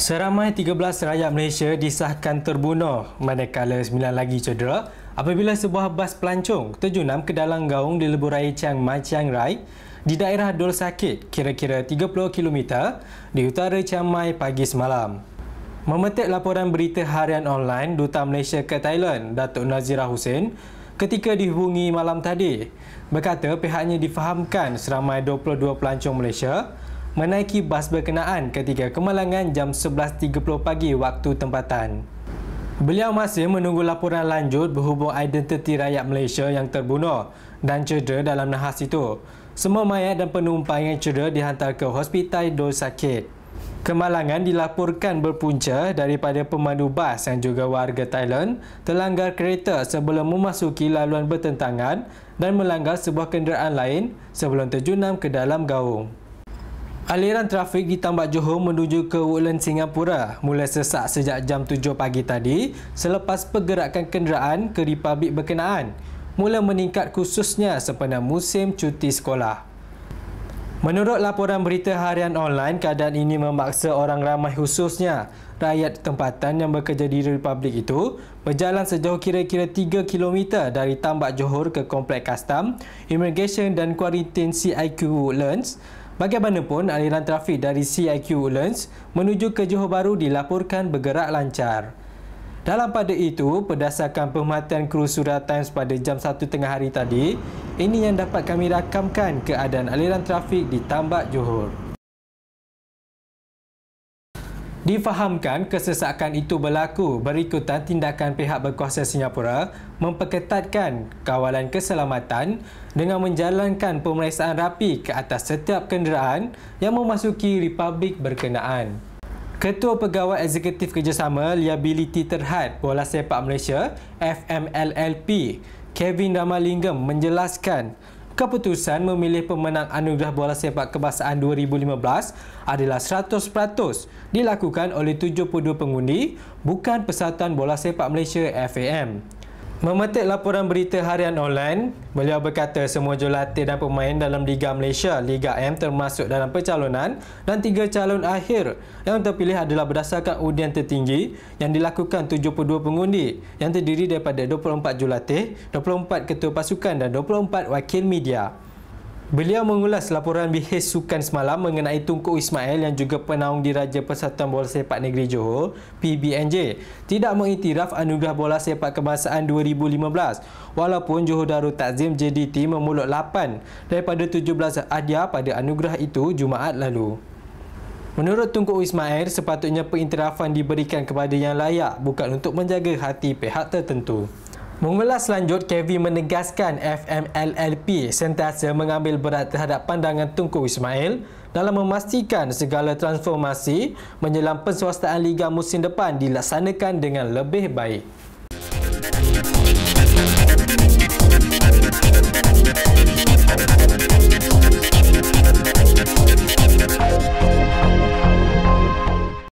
Seramai 13 rakyat Malaysia disahkan terbunuh manakala 9 lagi cedera apabila sebuah bas pelancong terjunam ke dalam gaung di lebuh raya Chiang Mai Chiang Rai di daerah Dol Sakit kira-kira 30 km di utara Chiang Mai pagi semalam. Memetik laporan berita harian online Duta Malaysia ke Thailand, Datuk Nazirah Hussein ketika dihubungi malam tadi berkata pihaknya difahamkan seramai 22 pelancong Malaysia menaiki bas berkenaan ketika kemalangan jam 11.30 pagi waktu tempatan. Beliau masih menunggu laporan lanjut berhubung identiti rakyat Malaysia yang terbunuh dan cedera dalam nahas itu. Semua mayat dan penumpang yang cedera dihantar ke hospital dor sakit. Kemalangan dilaporkan berpunca daripada pemandu bas yang juga warga Thailand terlanggar kereta sebelum memasuki laluan bertentangan dan melanggar sebuah kenderaan lain sebelum terjunam ke dalam gaung. Aliran trafik di Tambak Johor menuju ke Woodland Singapura mulai sesak sejak jam 7 pagi tadi selepas pergerakan kenderaan ke Republik berkenaan mula meningkat khususnya sepanjang musim cuti sekolah. Menurut laporan berita harian online, keadaan ini memaksa orang ramai khususnya rakyat tempatan yang bekerja di Republik itu berjalan sejauh kira-kira 3 km dari Tambak Johor ke Komplek Kastam Immigration dan Quarantine CIQ Woodlands Bagaimanapun, aliran trafik dari CIQ Ulens menuju ke Johor Bahru dilaporkan bergerak lancar. Dalam pada itu, berdasarkan perkhidmatan kru Surat Times pada jam 1 tengah hari tadi, ini yang dapat kami rakamkan keadaan aliran trafik di Tambak Johor. Difahamkan kesesakan itu berlaku berikutan tindakan pihak berkuasa Singapura memperketatkan kawalan keselamatan dengan menjalankan pemeriksaan rapi ke atas setiap kenderaan yang memasuki Republik berkenaan. Ketua Pegawai Eksekutif Kerjasama Liability Terhad Bola Sepak Malaysia FMLLP Kevin Ramalingam menjelaskan keputusan memilih pemenang anugerah bola sepak kebangsaan 2015 adalah 100% dilakukan oleh 72 pengundi bukan Persatuan Bola Sepak Malaysia FAM. Memetik laporan berita harian online, beliau berkata semua jurulatih dan pemain dalam Liga Malaysia, Liga M termasuk dalam pencalonan dan tiga calon akhir yang terpilih adalah berdasarkan undian tertinggi yang dilakukan 72 pengundi yang terdiri daripada 24 jurulatih, 24 ketua pasukan dan 24 wakil media. Beliau mengulas laporan Bihis Sukan semalam mengenai Tunku Ismail yang juga penaung diraja Persatuan Bola Sepak Negeri Johor, PBNJ, tidak mengiktiraf anugerah bola sepak kebangsaan 2015 walaupun Johor Darul Takzim JDT memulut 8 daripada 17 hadiah pada anugerah itu Jumaat lalu. Menurut Tunku Ismail, sepatutnya pengiktirafan diberikan kepada yang layak bukan untuk menjaga hati pihak tertentu. Mengulas lanjut, Kevin menegaskan FMLLP sentiasa mengambil berat terhadap pandangan Tunku Ismail dalam memastikan segala transformasi menjelang penswastaan Liga musim depan dilaksanakan dengan lebih baik.